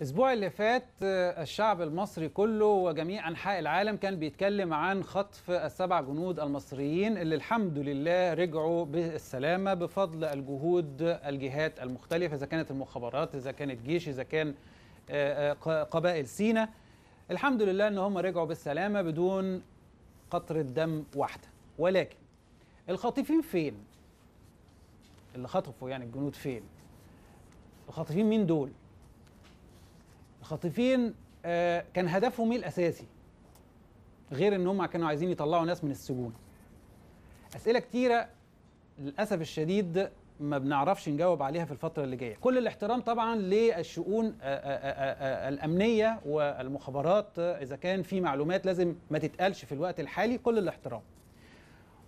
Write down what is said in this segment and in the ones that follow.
الاسبوع اللي فات آه، الشعب المصري كله وجميع انحاء العالم كان بيتكلم عن خطف السبع جنود المصريين اللي الحمد لله رجعوا بالسلامه بفضل الجهود الجهات المختلفه اذا كانت المخابرات اذا كانت جيش اذا كان آه، آه، قبائل سينا الحمد لله ان هم رجعوا بالسلامه بدون قطره دم واحده ولكن الخاطفين فين اللي خطفوا يعني الجنود فين الخاطفين مين دول الخاطفين آه، كان هدفهم ايه الاساسي غير ان هم كانوا عايزين يطلعوا ناس من السجون اسئله كتيره للاسف الشديد ما بنعرفش نجاوب عليها في الفتره اللي جايه كل الاحترام طبعا للشؤون آه، آه، الامنيه والمخابرات اذا كان في معلومات لازم ما تتقالش في الوقت الحالي كل الاحترام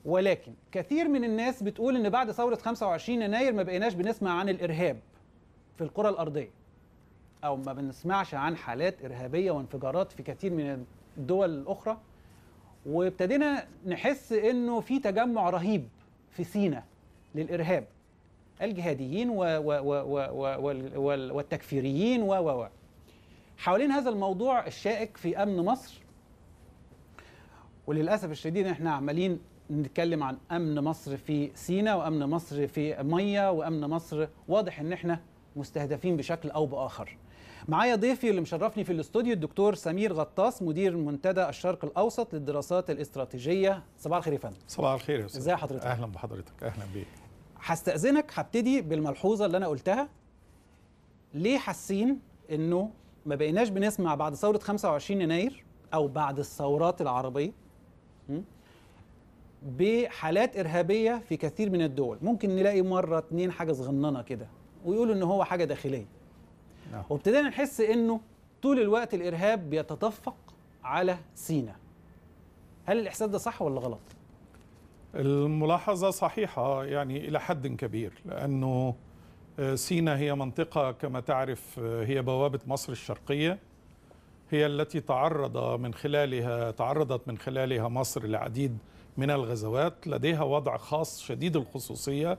ولكن كثير من الناس بتقول ان بعد ثوره 25 يناير ما بقيناش بنسمع عن الارهاب في الكره الارضيه او ما بنسمعش عن حالات ارهابيه وانفجارات في كثير من الدول الاخرى وابتدينا نحس انه في تجمع رهيب في سينا للارهاب الجهاديين و و و و و والتكفيريين و و و حوالين هذا الموضوع الشائك في امن مصر وللاسف الشديد احنا عمالين نتكلم عن امن مصر في سينا وامن مصر في ميه وامن مصر واضح ان احنا مستهدفين بشكل او باخر معايا ضيفي اللي مشرفني في الاستوديو الدكتور سمير غطاس مدير منتدى الشرق الاوسط للدراسات الاستراتيجيه صباح الخير يا فندم صباح الخير يا استاذ ازي حضرتك اهلا بحضرتك اهلا بيك هستاذنك هبتدي بالملحوظه اللي انا قلتها ليه حاسين انه ما بقيناش بنسمع بعد ثوره 25 يناير او بعد الثورات العربيه بحالات ارهابيه في كثير من الدول ممكن نلاقي مره اتنين حاجه صغننه كده ويقولوا ان هو حاجه داخليه نعم. وابتدينا نحس انه طول الوقت الارهاب بيتدفق على سينا هل الاحساس ده صح ولا غلط الملاحظه صحيحه يعني الى حد كبير لانه آه، سينا هي منطقه كما تعرف آه، هي بوابه مصر الشرقيه هي التي تعرض من خلالها تعرضت من خلالها مصر لعديد من الغزوات لديها وضع خاص شديد الخصوصيه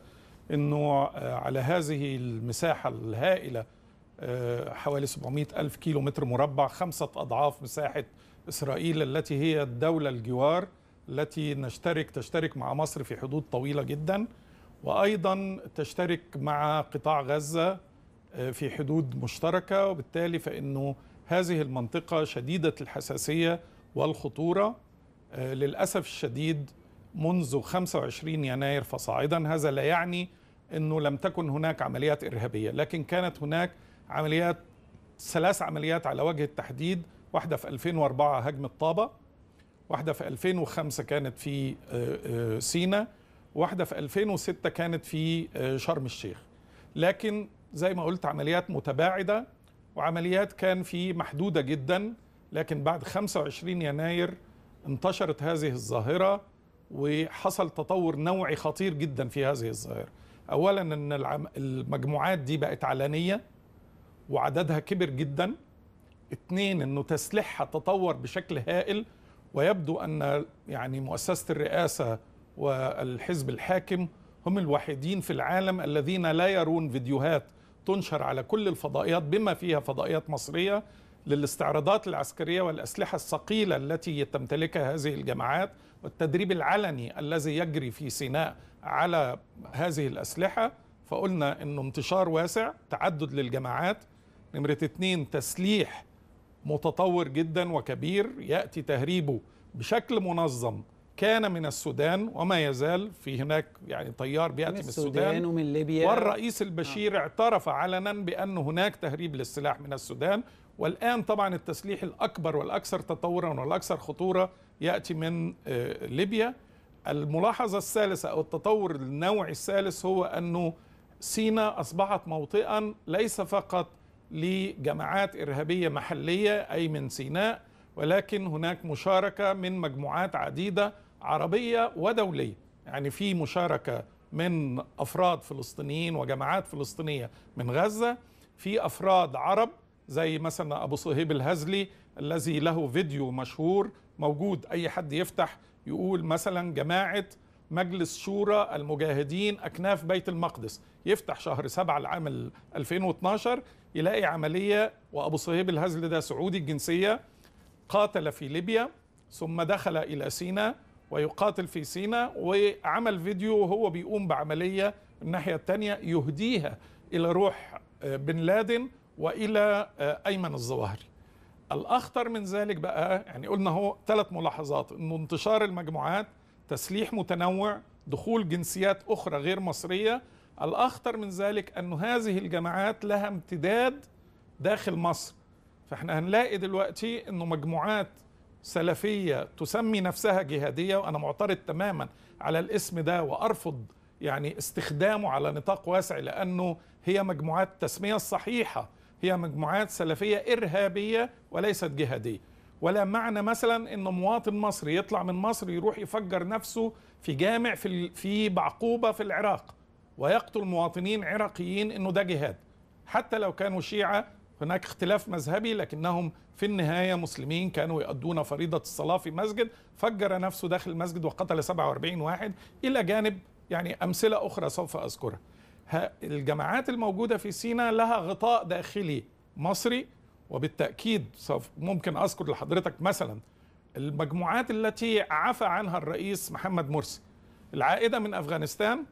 انه آه، على هذه المساحه الهائله آه، حوالي 700 ألف كيلو متر مربع خمسة أضعاف مساحة إسرائيل التي هي الدولة الجوار التي نشترك تشترك مع مصر في حدود طويلة جدا وأيضا تشترك مع قطاع غزة آه، في حدود مشتركة وبالتالي فإنه هذه المنطقة شديدة الحساسية والخطورة آه، للأسف الشديد منذ 25 يناير فصاعدا هذا لا يعني أنه لم تكن هناك عمليات إرهابية لكن كانت هناك عمليات ثلاث عمليات على وجه التحديد واحدة في 2004 هجم الطابة واحدة في 2005 كانت في آه، آه، سينا واحدة في 2006 كانت في آه، شرم الشيخ لكن زي ما قلت عمليات متباعدة وعمليات كان في محدودة جدا لكن بعد 25 يناير انتشرت هذه الظاهرة وحصل تطور نوعي خطير جدا في هذه الظاهرة أولا أن المجموعات دي بقت علنية وعددها كبر جدا اثنين انه تسليحها تطور بشكل هائل ويبدو ان يعني مؤسسه الرئاسه والحزب الحاكم هم الوحيدين في العالم الذين لا يرون فيديوهات تنشر على كل الفضائيات بما فيها فضائيات مصريه للاستعراضات العسكريه والاسلحه الثقيله التي تمتلكها هذه الجماعات والتدريب العلني الذي يجري في سيناء على هذه الاسلحه فقلنا انه انتشار واسع تعدد للجماعات نمرة اتنين تسليح متطور جدا وكبير يأتي تهريبه بشكل منظم كان من السودان وما يزال في هناك يعني طيار بياتي من السودان, السودان ومن ليبيا والرئيس البشير آه. اعترف علنا بان هناك تهريب للسلاح من السودان والان طبعا التسليح الاكبر والاكثر تطورا والاكثر خطوره ياتي من آه، ليبيا الملاحظه الثالثه او التطور النوعي الثالث هو انه سيناء اصبحت موطئا ليس فقط لجماعات إرهابية محلية أي من سيناء ولكن هناك مشاركة من مجموعات عديدة عربية ودولية يعني في مشاركة من أفراد فلسطينيين وجماعات فلسطينية من غزة في أفراد عرب زي مثلا أبو صهيب الهزلي الذي له فيديو مشهور موجود أي حد يفتح يقول مثلا جماعة مجلس شورى المجاهدين أكناف بيت المقدس يفتح شهر سبعة العام 2012 يلاقي عملية وأبو صهيب الهزل ده سعودي الجنسية قاتل في ليبيا ثم دخل إلى سيناء ويقاتل في سيناء وعمل فيديو وهو بيقوم بعملية الناحية الثانية يهديها إلى روح آه، بن لادن وإلى آه، أيمن الظواهري الأخطر من ذلك بقى يعني قلنا هو ثلاث ملاحظات أنه انتشار المجموعات تسليح متنوع دخول جنسيات أخرى غير مصرية الأخطر من ذلك أن هذه الجماعات لها امتداد داخل مصر فإحنا هنلاقي دلوقتي أنه مجموعات سلفية تسمي نفسها جهادية وأنا معترض تماما على الاسم ده وأرفض يعني استخدامه على نطاق واسع لأنه هي مجموعات التسمية الصحيحة هي مجموعات سلفية إرهابية وليست جهادية ولا معنى مثلا ان مواطن مصري يطلع من مصر يروح يفجر نفسه في جامع في في بعقوبه في العراق ويقتل مواطنين عراقيين انه ده جهاد حتى لو كانوا شيعه هناك اختلاف مذهبي لكنهم في النهايه مسلمين كانوا يؤدون فريضه الصلاه في مسجد فجر نفسه داخل المسجد وقتل 47 واحد الى جانب يعني امثله اخرى سوف اذكرها الجماعات الموجوده في سينا لها غطاء داخلي مصري وبالتاكيد سوف ممكن اذكر لحضرتك مثلا المجموعات التي عفى عنها الرئيس محمد مرسي العائده من افغانستان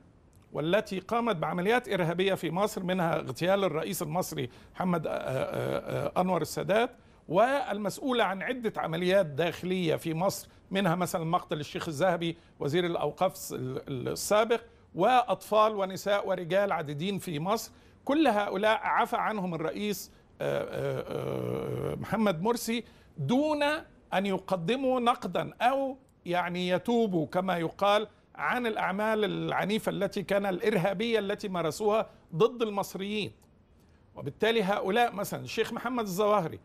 والتي قامت بعمليات ارهابيه في مصر منها اغتيال الرئيس المصري محمد آه، آه، آه، انور السادات والمسؤولة عن عدة عمليات داخلية في مصر منها مثلا مقتل الشيخ الذهبي وزير الأوقاف السابق وأطفال ونساء ورجال عديدين في مصر كل هؤلاء عفى عنهم الرئيس آه، آه، آه، محمد مرسي دون ان يقدموا نقدا او يعني يتوبوا كما يقال عن الاعمال العنيفه التي كان الارهابيه التي مارسوها ضد المصريين وبالتالي هؤلاء مثلا الشيخ محمد الظواهري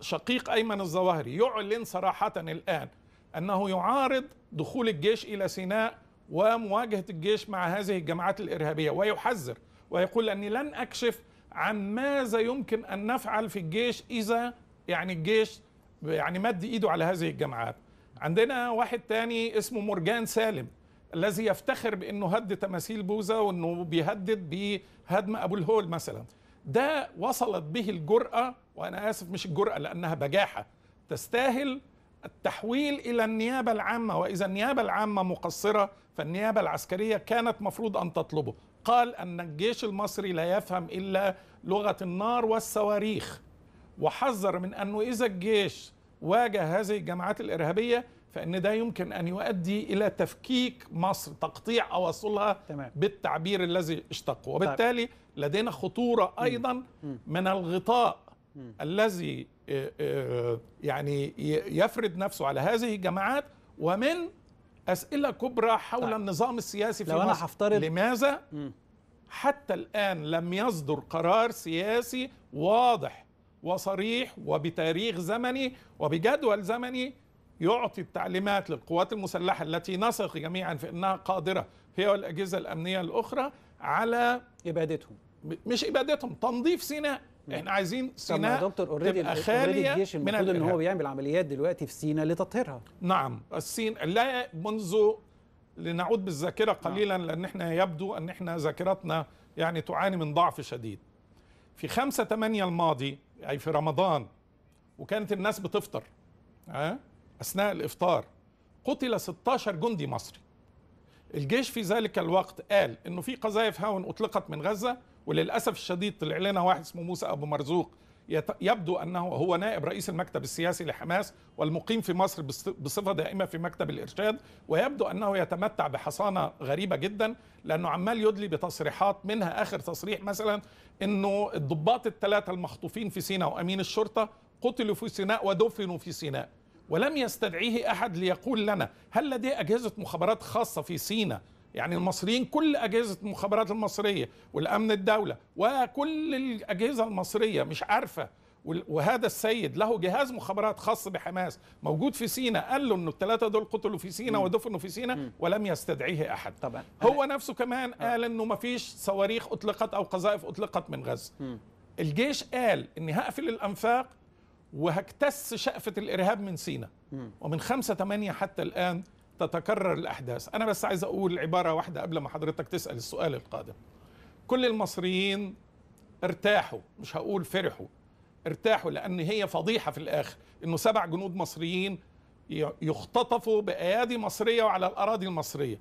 شقيق ايمن الظواهري يعلن صراحه الان انه يعارض دخول الجيش الى سيناء ومواجهه الجيش مع هذه الجماعات الارهابيه ويحذر ويقول اني لن اكشف عن ماذا يمكن أن نفعل في الجيش إذا يعني الجيش يعني مد إيده على هذه الجماعات عندنا واحد تاني اسمه مرجان سالم الذي يفتخر بأنه هد تماثيل بوذا وأنه بيهدد بهدم أبو الهول مثلا ده وصلت به الجرأة وأنا آسف مش الجرأة لأنها بجاحة تستاهل التحويل إلى النيابة العامة وإذا النيابة العامة مقصرة فالنيابة العسكرية كانت مفروض أن تطلبه قال أن الجيش المصري لا يفهم إلا لغة النار والصواريخ وحذر من أنه إذا الجيش واجه هذه الجماعات الإرهابية فإن ده يمكن أن يؤدي إلى تفكيك مصر تقطيع تمام. بالتعبير الذي اشتقه طيب. وبالتالي لدينا خطورة أيضا من الغطاء الذي آه، آه، يعني يفرض نفسه على هذه الجماعات ومن اسئله كبرى حول طيب. النظام السياسي في لو مصر أنا هفترض لماذا م. حتى الان لم يصدر قرار سياسي واضح وصريح وبتاريخ زمني وبجدول زمني يعطي التعليمات للقوات المسلحه التي نثق جميعا في انها قادره هي والاجهزه الامنيه الاخرى على ابادتهم مش ابادتهم تنظيف سيناء يعني احنا عايزين سيناء يا دكتور اوريدي تبقى الجيش المفروض ان هو بيعمل عمليات دلوقتي في سيناء لتطهيرها نعم السين لا منذ لنعود بالذاكره نعم. قليلا نعم. لان احنا يبدو ان احنا ذاكرتنا يعني تعاني من ضعف شديد في 5 8 الماضي يعني في رمضان وكانت الناس بتفطر ها اثناء الافطار قتل 16 جندي مصري الجيش في ذلك الوقت قال انه في قذائف هاون اطلقت من غزه وللاسف الشديد طلع لنا واحد اسمه موسى ابو مرزوق يبدو انه هو نائب رئيس المكتب السياسي لحماس والمقيم في مصر بصفه دائمه في مكتب الارشاد ويبدو انه يتمتع بحصانه غريبه جدا لانه عمال يدلي بتصريحات منها اخر تصريح مثلا انه الضباط الثلاثه المخطوفين في سيناء وامين الشرطه قتلوا في سيناء ودفنوا في سيناء ولم يستدعيه احد ليقول لنا هل لديه اجهزه مخابرات خاصه في سيناء يعني المصريين كل اجهزه المخابرات المصريه والامن الدوله وكل الاجهزه المصريه مش عارفه وهذا السيد له جهاز مخابرات خاص بحماس موجود في سينا قال له انه الثلاثه دول قتلوا في سينا ودفنوا في سينا ولم يستدعيه احد طبعا هو نفسه كمان آه. قال انه ما فيش صواريخ اطلقت او قذائف اطلقت من غزه الجيش قال اني هقفل الانفاق وهكتس شقفه الارهاب من سينا ومن 5 8 حتى الان تتكرر الأحداث أنا بس عايز أقول عبارة واحدة قبل ما حضرتك تسأل السؤال القادم كل المصريين ارتاحوا مش هقول فرحوا ارتاحوا لأن هي فضيحة في الآخر إنه سبع جنود مصريين يختطفوا بأيادي مصرية وعلى الأراضي المصرية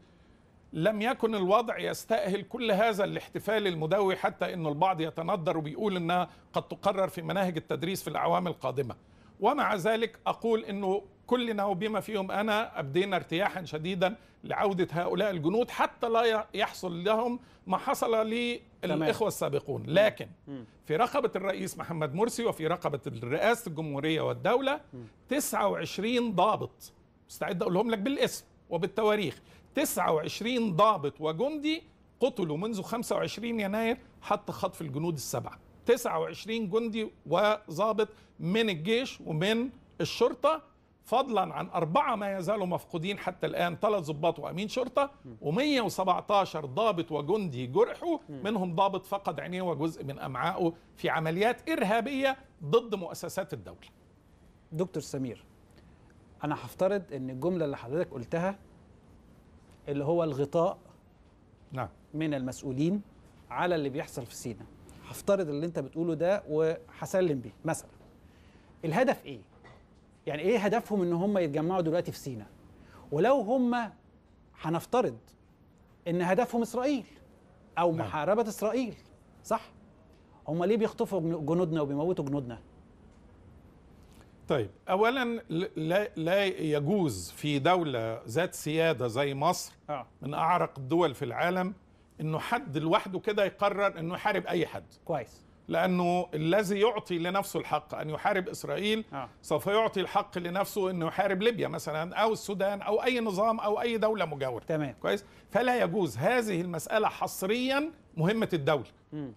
لم يكن الوضع يستأهل كل هذا الاحتفال المدوي حتى أن البعض يتندر وبيقول أنها قد تقرر في مناهج التدريس في الأعوام القادمة ومع ذلك أقول أنه كلنا وبما فيهم أنا أبدينا ارتياحا شديدا لعودة هؤلاء الجنود حتى لا يحصل لهم ما حصل للإخوة السابقون لكن في رقبة الرئيس محمد مرسي وفي رقبة رئاسة الجمهورية والدولة 29 ضابط مستعد أقولهم لك بالاسم وبالتواريخ 29 ضابط وجندي قتلوا منذ 25 يناير حتى خطف الجنود السبعة 29 جندي وضابط من الجيش ومن الشرطة فضلا عن أربعة ما يزالوا مفقودين حتى الآن ثلاث ضباط وأمين شرطة و117 ضابط وجندي جرحوا منهم ضابط فقد عينيه وجزء من أمعائه في عمليات إرهابية ضد مؤسسات الدولة دكتور سمير أنا هفترض أن الجملة اللي حضرتك قلتها اللي هو الغطاء نعم. من المسؤولين على اللي بيحصل في سينا هفترض اللي انت بتقوله ده وهسلم بيه مثلا الهدف ايه يعني ايه هدفهم ان هم يتجمعوا دلوقتي في سينا ولو هم هنفترض ان هدفهم اسرائيل او نعم. محاربه اسرائيل صح هم ليه بيخطفوا جنودنا وبيموتوا جنودنا طيب اولا لا, لا يجوز في دوله ذات سياده زي مصر آه. من اعرق الدول في العالم انه حد لوحده كده يقرر انه يحارب اي حد كويس لانه الذي يعطي لنفسه الحق ان يحارب اسرائيل آه. سوف يعطي الحق لنفسه انه يحارب ليبيا مثلا او السودان او اي نظام او اي دوله مجاوره تمام كويس فلا يجوز هذه المساله حصريا مهمه الدوله م.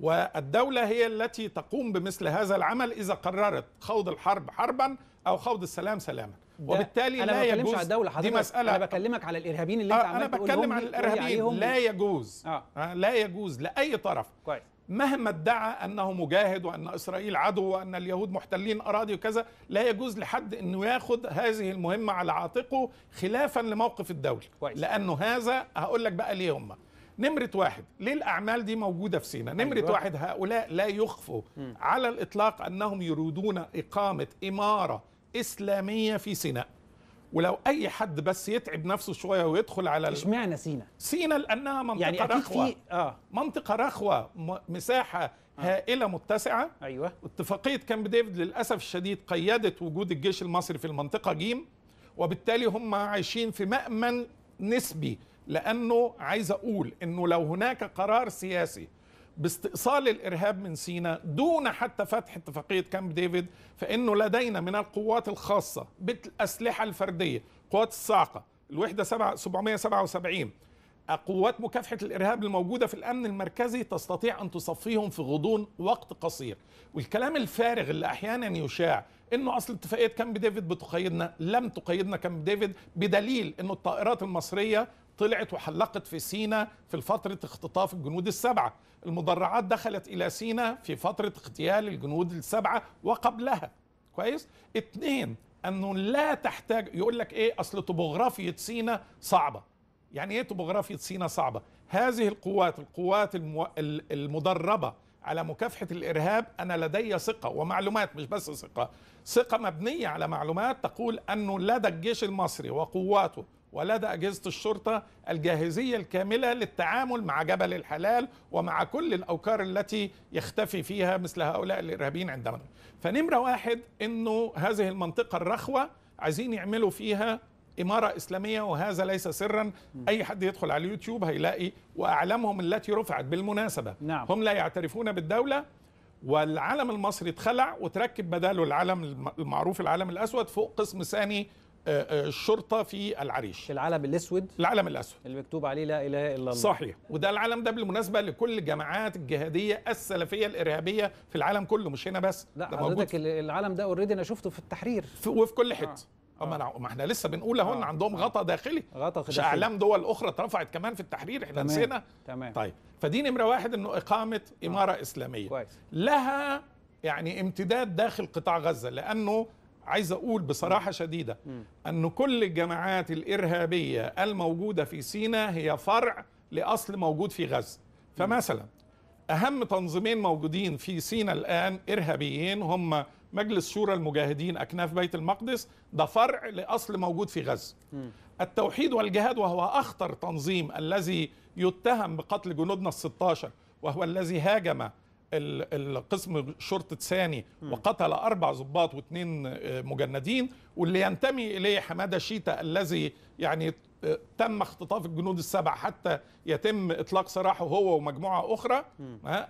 والدوله هي التي تقوم بمثل هذا العمل اذا قررت خوض الحرب حربا او خوض السلام سلاما وبالتالي لا يجوز على الدولة حضرتك. دي مساله انا بكلمك على الارهابيين اللي انت آه، عملت انا بتكلم عن الارهابيين لا يجوز آه. آه لا يجوز لاي طرف كويس مهما ادعى انه مجاهد وان اسرائيل عدو وان اليهود محتلين اراضي وكذا لا يجوز لحد انه ياخذ هذه المهمه على عاتقه خلافا لموقف الدوله كويس. لانه هذا هقول لك بقى ليه هم نمرة واحد ليه الأعمال دي موجودة في سينا نمرة أيوة. واحد هؤلاء لا يخفوا م. على الإطلاق أنهم يريدون إقامة إمارة إسلامية في سيناء ولو اي حد بس يتعب نفسه شويه ويدخل على اشمعنى سينا؟ سينا لانها منطقه يعني رخوه في اه منطقه رخوه مساحه آه. هائله متسعه ايوه اتفاقيه كامب ديفيد للاسف الشديد قيدت وجود الجيش المصري في المنطقه جيم وبالتالي هم عايشين في مامن نسبي لانه عايز اقول انه لو هناك قرار سياسي باستئصال الارهاب من سيناء دون حتى فتح اتفاقيه كامب ديفيد فانه لدينا من القوات الخاصه بالاسلحه الفرديه قوات الصاعقه الوحده 777 قوات مكافحه الارهاب الموجوده في الامن المركزي تستطيع ان تصفيهم في غضون وقت قصير والكلام الفارغ اللي احيانا يشاع انه اصل اتفاقيه كامب ديفيد بتقيدنا لم تقيدنا كامب ديفيد بدليل انه الطائرات المصريه طلعت وحلقت في سينا في فترة اختطاف الجنود السبعة المدرعات دخلت إلى سينا في فترة اغتيال الجنود السبعة وقبلها كويس اثنين أنه لا تحتاج يقول لك إيه أصل طبوغرافية سينا صعبة يعني إيه طبوغرافية سينا صعبة هذه القوات القوات المو... المدربة على مكافحة الإرهاب أنا لدي ثقة ومعلومات مش بس ثقة ثقة مبنية على معلومات تقول أنه لدى الجيش المصري وقواته ولدى أجهزة الشرطة الجاهزية الكاملة للتعامل مع جبل الحلال ومع كل الأوكار التي يختفي فيها مثل هؤلاء الإرهابيين عندما فنمرة واحد أنه هذه المنطقة الرخوة عايزين يعملوا فيها إمارة إسلامية وهذا ليس سرا أي حد يدخل على اليوتيوب هيلاقي وأعلامهم التي رفعت بالمناسبة نعم. هم لا يعترفون بالدولة والعلم المصري اتخلع وتركب بداله العلم المعروف العلم الأسود فوق قسم ثاني آه، آه، الشرطه في العريش العلم الاسود العلم الاسود اللي مكتوب عليه لا اله الا الله صحيح وده العلم ده بالمناسبه لكل الجماعات الجهاديه السلفيه الارهابيه في العالم كله مش هنا بس لا ده حضرتك العلم ده اوريدي انا شفته في التحرير في وفي كل حته آه. اما آه. ما احنا لسه بنقول اهو آه. عندهم غطا آه. داخلي غطا داخلي اعلام دول اخرى اترفعت كمان في التحرير احنا تمام. نسينا تمام طيب فدي نمره واحد انه اقامه اماره آه. اسلاميه كويس. لها يعني امتداد داخل قطاع غزه لانه عايز اقول بصراحه شديده ان كل الجماعات الارهابيه الموجوده في سيناء هي فرع لاصل موجود في غزه فمثلا اهم تنظيمين موجودين في سيناء الان ارهابيين هم مجلس شورى المجاهدين اكناف بيت المقدس ده فرع لاصل موجود في غزه التوحيد والجهاد وهو اخطر تنظيم الذي يتهم بقتل جنودنا ال 16 وهو الذي هاجم القسم شرطه ثاني وقتل اربع ضباط واثنين آه، مجندين واللي ينتمي اليه حماده شيتا الذي يعني آه، تم اختطاف الجنود السبع حتى يتم اطلاق سراحه هو ومجموعه اخرى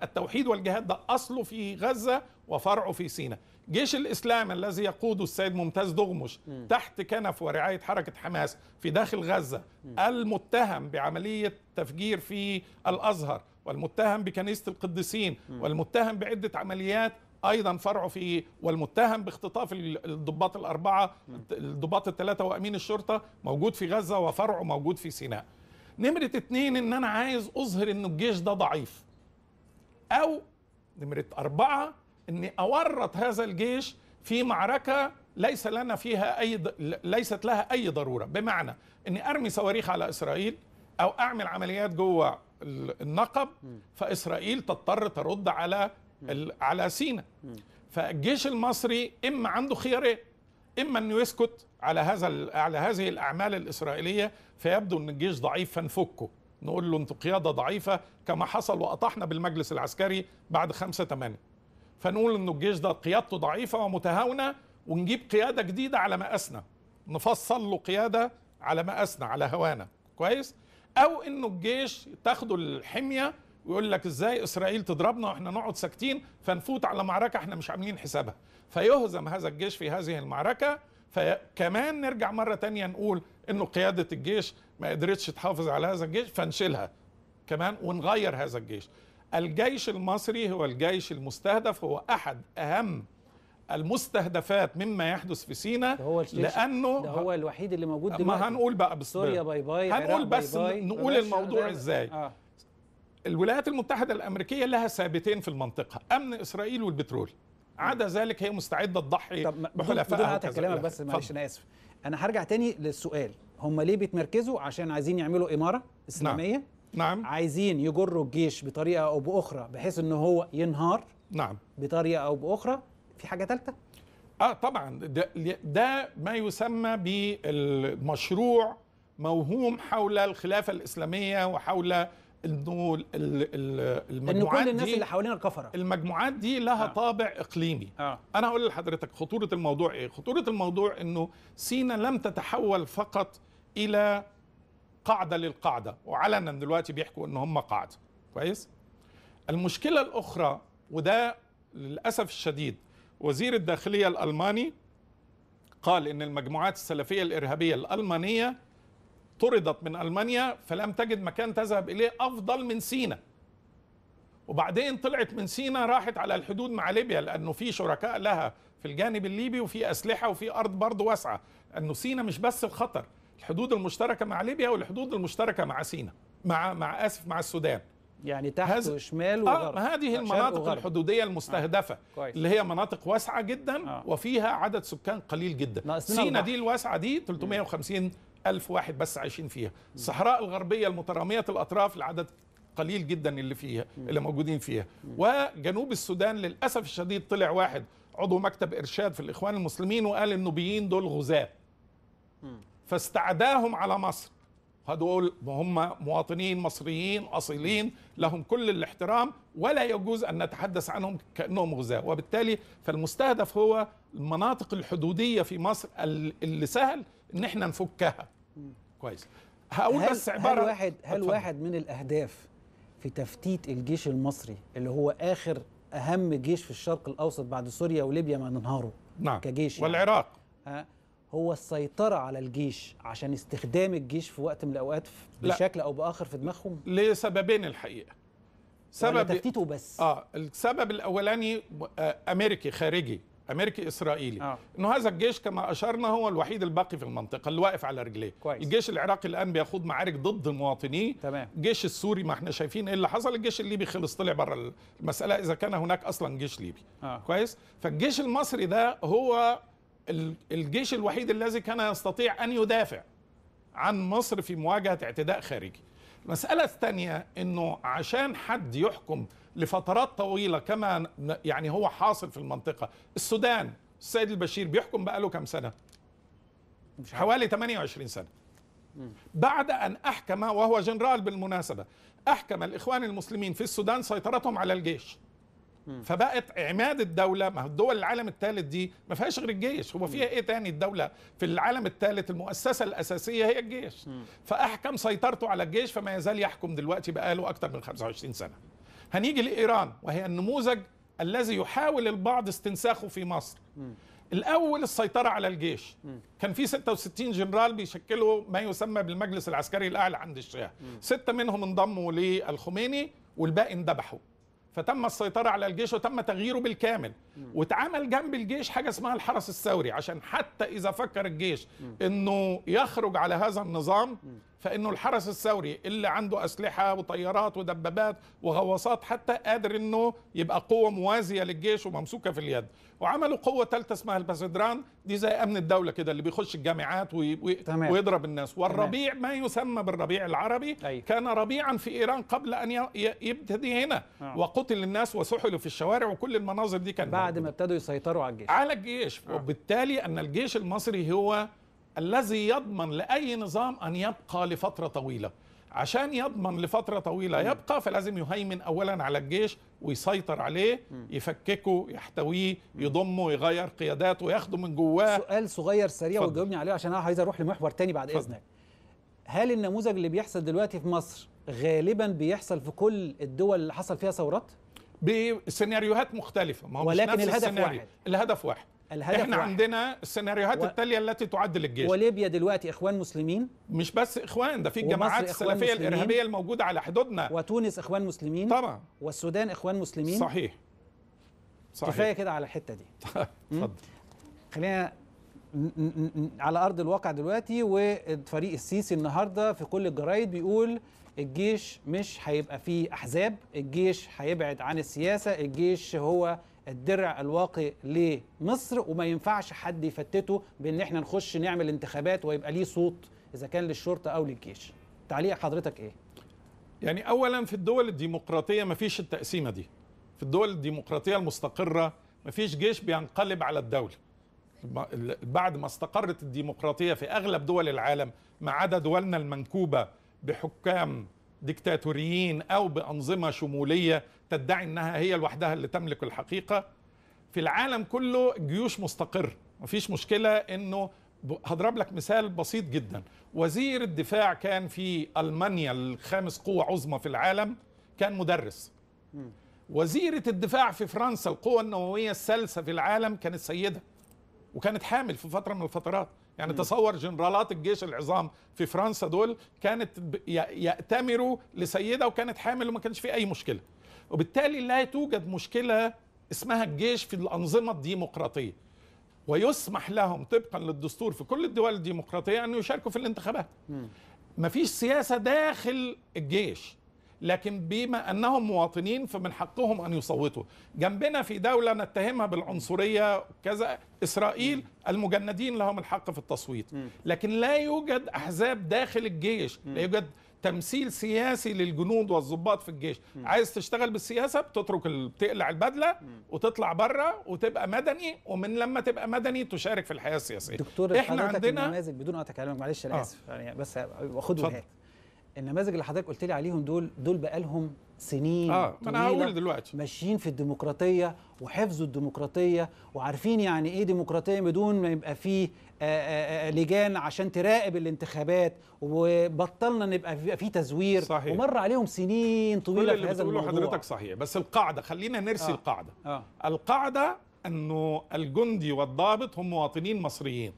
التوحيد والجهاد ده اصله في غزه وفرعه في سيناء جيش الإسلام الذي يقوده السيد ممتاز دغمش م. تحت كنف ورعاية حركة حماس في داخل غزة م. المتهم بعملية تفجير في الأزهر والمتهم بكنيسة القديسين والمتهم بعدة عمليات ايضا فرعه في والمتهم باختطاف الضباط الاربعه الضباط الثلاثه وامين الشرطه موجود في غزه وفرعه موجود في سيناء. نمره اثنين ان انا عايز اظهر ان الجيش ده ضعيف. او نمره اربعه اني اورط هذا الجيش في معركه ليس لنا فيها اي د... ليست لها اي ضروره بمعنى اني ارمي صواريخ على اسرائيل او اعمل عمليات جوه النقب فاسرائيل تضطر ترد على ال... على سينا فالجيش المصري اما عنده خيارين اما انه يسكت على هذا على هذه الاعمال الاسرائيليه فيبدو ان الجيش ضعيف فنفكه نقول له انتوا قياده ضعيفه كما حصل واطاحنا بالمجلس العسكري بعد 5 8 فنقول ان الجيش ده قيادته ضعيفه ومتهاونه ونجيب قياده جديده على مقاسنا نفصل له قياده على مقاسنا على هوانا كويس او انه الجيش تاخده الحميه ويقول لك ازاي اسرائيل تضربنا واحنا نقعد ساكتين فنفوت على معركه احنا مش عاملين حسابها فيهزم هذا الجيش في هذه المعركه فكمان نرجع مره تانية نقول انه قياده الجيش ما قدرتش تحافظ على هذا الجيش فنشيلها كمان ونغير هذا الجيش الجيش المصري هو الجيش المستهدف هو أحد أهم المستهدفات مما يحدث في سينا هو لانه ده هو الوحيد اللي موجود دلوقتي ما هنقول بقى بس سوريا باي باي هنقول بس باي باي نقول الموضوع باي ازاي آه. الولايات المتحده الامريكيه لها ثابتين في المنطقه امن اسرائيل والبترول عدا ذلك هي مستعده تضحي بحلفائها بدون كلامك بس معلش انا اسف انا هرجع تاني للسؤال هم ليه بيتمركزوا عشان عايزين يعملوا اماره نعم. اسلاميه نعم. نعم عايزين يجروا الجيش بطريقه او باخرى بحيث ان هو ينهار نعم بطريقه او باخرى في حاجه ثالثه اه طبعا ده, ده ما يسمى بالمشروع موهوم حول الخلافه الاسلاميه وحول انه المجموعات ان كل الناس اللي حوالينا الكفره المجموعات دي لها آه. طابع اقليمي آه. انا هقول لحضرتك خطوره الموضوع ايه خطوره الموضوع انه سينا لم تتحول فقط الى قاعدة للقاعدة وعلنا دلوقتي بيحكوا ان هم قاعدة كويس المشكلة الاخرى وده للأسف الشديد وزير الداخلية الألماني قال ان المجموعات السلفية الإرهابية الألمانية طردت من ألمانيا فلم تجد مكان تذهب إليه أفضل من سينا وبعدين طلعت من سينا راحت على الحدود مع ليبيا لأنه في شركاء لها في الجانب الليبي وفي أسلحة وفي أرض برضه واسعة أنه سينا مش بس الخطر الحدود المشتركه مع ليبيا والحدود المشتركه مع سينا مع مع اسف مع السودان يعني تحت هز... وشمال آه، وغرب آه هذه المناطق وغرب. الحدوديه المستهدفه آه. كويس. اللي هي مناطق واسعه جدا آه. وفيها عدد سكان قليل جدا سينا دي الواسعه دي 350 ألف واحد بس عايشين فيها الصحراء الغربية المترامية الأطراف العدد قليل جدا اللي فيها اللي موجودين فيها وجنوب السودان للأسف الشديد طلع واحد عضو مكتب إرشاد في الإخوان المسلمين وقال النوبيين دول غزاة فاستعداهم على مصر هدول هم مواطنين مصريين اصيلين لهم كل الاحترام ولا يجوز ان نتحدث عنهم كانهم غزاه وبالتالي فالمستهدف هو المناطق الحدوديه في مصر اللي سهل ان احنا نفكها كويس هقول هل بس عباره هل واحد هل واحد من الاهداف في تفتيت الجيش المصري اللي هو اخر اهم جيش في الشرق الاوسط بعد سوريا وليبيا ما ننهاره نعم كجيش يعني؟ والعراق يعني. هو السيطرة على الجيش عشان استخدام الجيش في وقت من الأوقات بشكل أو بآخر في دماغهم؟ لسببين الحقيقة سبب تفتيته بس اه السبب الأولاني آه، أمريكي خارجي امريكي اسرائيلي آه. انه هذا الجيش كما اشرنا هو الوحيد الباقي في المنطقه اللي واقف على رجليه كويس. الجيش العراقي الان بيخوض معارك ضد مواطنيه تمام الجيش السوري ما احنا شايفين ايه اللي حصل الجيش الليبي خلص طلع بره المساله اذا كان هناك اصلا جيش ليبي آه. كويس فالجيش المصري ده هو الجيش الوحيد الذي كان يستطيع أن يدافع عن مصر في مواجهة اعتداء خارجي المسألة الثانية أنه عشان حد يحكم لفترات طويلة كما يعني هو حاصل في المنطقة السودان السيد البشير بيحكم بقاله كم سنة حوالي 28 سنة بعد أن أحكم وهو جنرال بالمناسبة أحكم الإخوان المسلمين في السودان سيطرتهم على الجيش فبقت عماد الدوله ما الدول العالم الثالث دي ما فيهاش غير الجيش هو فيها ايه تاني الدوله في العالم الثالث المؤسسه الاساسيه هي الجيش فاحكم سيطرته على الجيش فما يزال يحكم دلوقتي بقاله اكثر من 25 سنه هنيجي لايران وهي النموذج الذي يحاول البعض استنساخه في مصر الاول السيطره على الجيش كان في 66 جنرال بيشكلوا ما يسمى بالمجلس العسكري الاعلى عند الشاه سته منهم انضموا للخميني والباقي اندبحوا فتم السيطرة على الجيش وتم تغييره بالكامل واتعمل جنب الجيش حاجة اسمها الحرس الثوري عشان حتى إذا فكر الجيش أنه يخرج على هذا النظام فانه الحرس الثوري اللي عنده اسلحه وطيارات ودبابات وغواصات حتى قادر انه يبقى قوه موازيه للجيش وممسوكه في اليد وعملوا قوه ثالثه اسمها الباسدران دي زي امن الدوله كده اللي بيخش الجامعات وي... وي... تمام. ويضرب الناس والربيع ما يسمى بالربيع العربي أي. أيوة. كان ربيعا في ايران قبل ان ي... يبتدي هنا آه. وقتل الناس وسحلوا في الشوارع وكل المناظر دي كانت بعد ما ابتدوا يسيطروا على الجيش على الجيش آه. وبالتالي ان الجيش المصري هو الذي يضمن لأي نظام أن يبقى لفترة طويلة عشان يضمن لفترة طويلة يبقى فلازم يهيمن أولا على الجيش ويسيطر عليه يفككه يحتويه يضمه يغير قياداته ياخده من جواه سؤال صغير سريع وتجاوبني عليه عشان أنا عايز أروح لمحور تاني بعد فضل. إذنك هل النموذج اللي بيحصل دلوقتي في مصر غالبا بيحصل في كل الدول اللي حصل فيها ثورات؟ بسيناريوهات مختلفة ما هو ولكن مش نفس الهدف السيناريو. واحد الهدف واحد الهدف احنا واحد. عندنا السيناريوهات و... التاليه التي تعدل الجيش وليبيا دلوقتي اخوان مسلمين مش بس اخوان ده في الجماعات السلفيه الارهابيه الموجوده على حدودنا وتونس اخوان مسلمين طبعا والسودان اخوان مسلمين صحيح صحيح كفايه كده على الحته دي طيب، اتفضل خلينا على ارض الواقع دلوقتي وفريق السيسي النهارده في كل الجرايد بيقول الجيش مش هيبقى فيه احزاب الجيش هيبعد عن السياسه الجيش هو الدرع الواقي لمصر وما ينفعش حد يفتته بان احنا نخش نعمل انتخابات ويبقى ليه صوت اذا كان للشرطه او للجيش تعليق حضرتك ايه يعني اولا في الدول الديمقراطيه ما فيش التقسيمه دي في الدول الديمقراطيه المستقره ما فيش جيش بينقلب على الدوله بعد ما استقرت الديمقراطيه في اغلب دول العالم ما عدا دولنا المنكوبه بحكام ديكتاتوريين او بانظمه شموليه تدعي انها هي لوحدها اللي تملك الحقيقه في العالم كله جيوش مستقر مفيش مشكله انه هضرب لك مثال بسيط جدا وزير الدفاع كان في المانيا الخامس قوه عظمى في العالم كان مدرس وزيره الدفاع في فرنسا القوه النوويه الثالثه في العالم كانت سيده وكانت حامل في فتره من الفترات يعني م. تصور جنرالات الجيش العظام في فرنسا دول كانت يأتمروا لسيده وكانت حامل وما كانش في اي مشكله وبالتالي لا توجد مشكله اسمها الجيش في الانظمه الديمقراطيه ويسمح لهم طبقا للدستور في كل الدول الديمقراطيه ان يشاركوا في الانتخابات م. مفيش سياسه داخل الجيش لكن بما انهم مواطنين فمن حقهم ان يصوتوا جنبنا في دوله نتهمها بالعنصريه كذا اسرائيل المجندين لهم الحق في التصويت لكن لا يوجد احزاب داخل الجيش لا يوجد تمثيل سياسي للجنود والضباط في الجيش م. عايز تشتغل بالسياسه بتترك بتقلع البدله م. وتطلع بره وتبقى مدني ومن لما تبقى مدني تشارك في الحياه السياسيه دكتور احنا عندنا نماذج بدون اتكلم معلش انا آه. اسف يعني بس واخدهم هات النماذج اللي حضرتك قلت لي عليهم دول دول بقالهم سنين اه ما انا هقول دلوقتي ماشيين في الديمقراطيه وحفظوا الديمقراطيه وعارفين يعني ايه ديمقراطيه بدون ما يبقى فيه آه، آه، آه، لجان عشان تراقب الانتخابات وبطلنا نبقى في, في تزوير صحيح. ومر عليهم سنين طويله كل في هذا الموضوع حضرتك صحيح بس القاعده خلينا نرسي آه. القاعده آه. القاعده انه الجندي والضابط هم مواطنين مصريين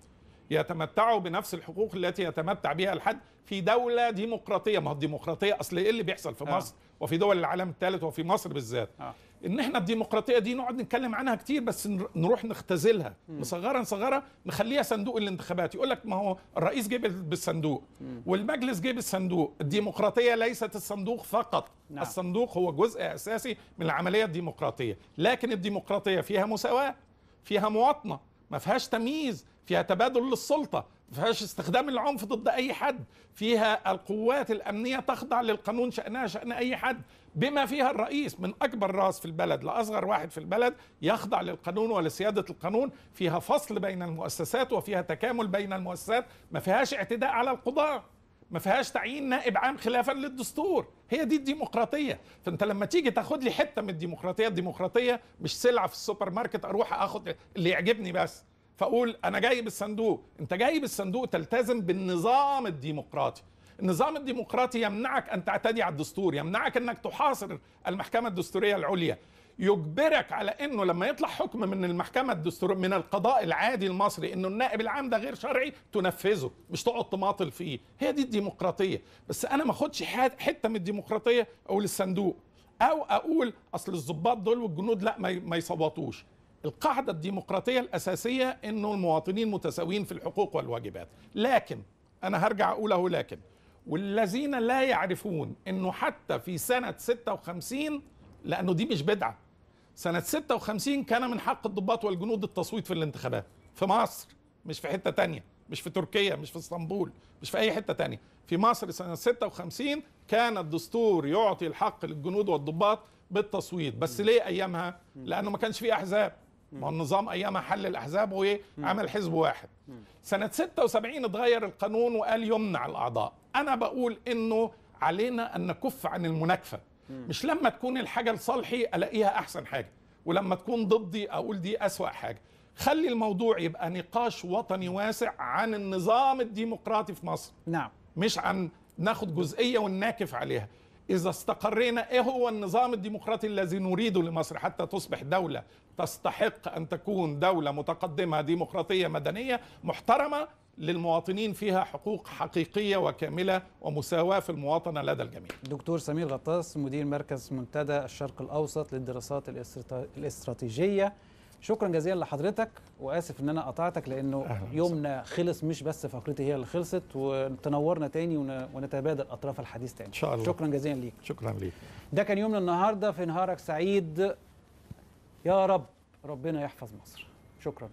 يتمتعوا بنفس الحقوق التي يتمتع بها الحد في دوله ديمقراطيه ما هو الديمقراطيه اصل ايه اللي بيحصل في آه. مصر وفي دول العالم الثالث وفي مصر بالذات آه. ان احنا الديمقراطيه دي نقعد نتكلم عنها كتير بس نروح نختزلها نصغرها نصغرها نخليها صندوق الانتخابات يقول لك ما هو الرئيس جه بالصندوق والمجلس جه بالصندوق الديمقراطيه ليست الصندوق فقط نعم. الصندوق هو جزء اساسي من العمليه الديمقراطيه لكن الديمقراطيه فيها مساواه فيها مواطنه ما فيهاش تمييز فيها تبادل للسلطه فيهاش استخدام العنف ضد اي حد فيها القوات الامنيه تخضع للقانون شانها شان اي حد بما فيها الرئيس من اكبر راس في البلد لاصغر واحد في البلد يخضع للقانون ولسياده القانون فيها فصل بين المؤسسات وفيها تكامل بين المؤسسات ما فيهاش اعتداء على القضاه ما فيهاش تعيين نائب عام خلافا للدستور هي دي الديمقراطيه فانت لما تيجي تاخد لي حته من الديمقراطيه الديمقراطيه مش سلعه في السوبر ماركت اروح اخد اللي يعجبني بس فاقول انا جاي بالصندوق انت جاي بالصندوق تلتزم بالنظام الديمقراطي النظام الديمقراطي يمنعك ان تعتدي على الدستور يمنعك انك تحاصر المحكمه الدستوريه العليا يجبرك على انه لما يطلع حكم من المحكمه الدستوريه من القضاء العادي المصري انه النائب العام ده غير شرعي تنفذه مش تقعد تماطل فيه هي دي الديمقراطيه بس انا ما اخدش حته من الديمقراطيه اقول الصندوق او اقول اصل الضباط دول والجنود لا ما يصوتوش القاعدة الديمقراطية الأساسية أنه المواطنين متساويين في الحقوق والواجبات لكن أنا هرجع أقوله لكن والذين لا يعرفون أنه حتى في سنة 56 لأنه دي مش بدعة سنة 56 كان من حق الضباط والجنود التصويت في الانتخابات في مصر مش في حتة تانية مش في تركيا مش في اسطنبول مش في أي حتة تانية في مصر سنة 56 كان الدستور يعطي الحق للجنود والضباط بالتصويت بس ليه أيامها؟ لأنه ما كانش في أحزاب ما النظام ايامها حل الاحزاب وعمل حزب واحد سنه 76 اتغير القانون وقال يمنع الاعضاء انا بقول انه علينا ان نكف عن المناكفه مش لما تكون الحاجه لصالحي الاقيها احسن حاجه ولما تكون ضدي اقول دي اسوا حاجه خلي الموضوع يبقى نقاش وطني واسع عن النظام الديمقراطي في مصر نعم مش عن ناخد جزئيه ونناكف عليها إذا استقرينا إيه هو النظام الديمقراطي الذي نريده لمصر حتى تصبح دولة تستحق أن تكون دولة متقدمة ديمقراطية مدنية محترمة للمواطنين فيها حقوق حقيقية وكاملة ومساواة في المواطنة لدى الجميع دكتور سمير غطاس مدير مركز منتدى الشرق الأوسط للدراسات الاستراتيجية شكرا جزيلا لحضرتك واسف ان انا قطعتك لانه يومنا خلص مش بس فقرتي هي اللي خلصت وتنورنا تاني ونتبادل اطراف الحديث تاني ان شاء الله شكرا جزيلا ليك شكرا ليك ده كان يومنا النهارده في نهارك سعيد يا رب ربنا يحفظ مصر شكرا